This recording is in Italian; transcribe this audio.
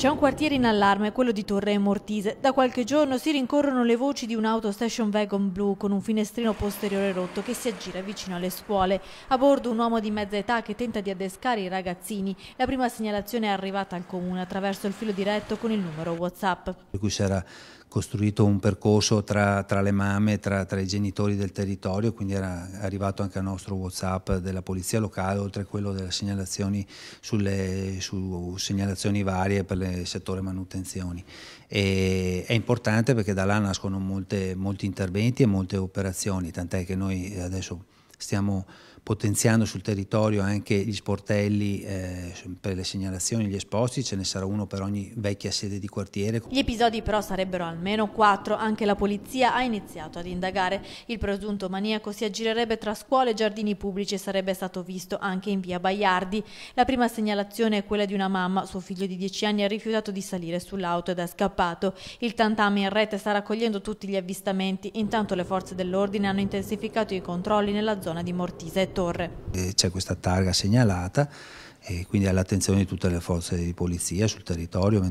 C'è un quartiere in allarme, quello di Torre Mortise. Da qualche giorno si rincorrono le voci di un'auto station wagon blu con un finestrino posteriore rotto che si aggira vicino alle scuole. A bordo un uomo di mezza età che tenta di adescare i ragazzini. La prima segnalazione è arrivata al comune attraverso il filo diretto con il numero WhatsApp costruito un percorso tra, tra le mamme, tra, tra, i genitori del territorio, quindi era arrivato anche al nostro Whatsapp della Polizia Locale, oltre a quello delle segnalazioni sulle, su segnalazioni varie per il settore manutenzioni. E è importante perché da là nascono molte, molti interventi e molte operazioni, tant'è che noi adesso stiamo potenziando sul territorio anche gli sportelli eh, per le segnalazioni, gli esposti, ce ne sarà uno per ogni vecchia sede di quartiere. Gli episodi però sarebbero almeno quattro, anche la polizia ha iniziato ad indagare. Il presunto maniaco si aggirerebbe tra scuole e giardini pubblici e sarebbe stato visto anche in via Baiardi. La prima segnalazione è quella di una mamma, suo figlio di 10 anni ha rifiutato di salire sull'auto ed è scappato. Il tantame in rete sta raccogliendo tutti gli avvistamenti, intanto le forze dell'ordine hanno intensificato i controlli nella zona zona di Mortisa e Torre. C'è questa targa segnalata e quindi all'attenzione di tutte le forze di polizia sul territorio.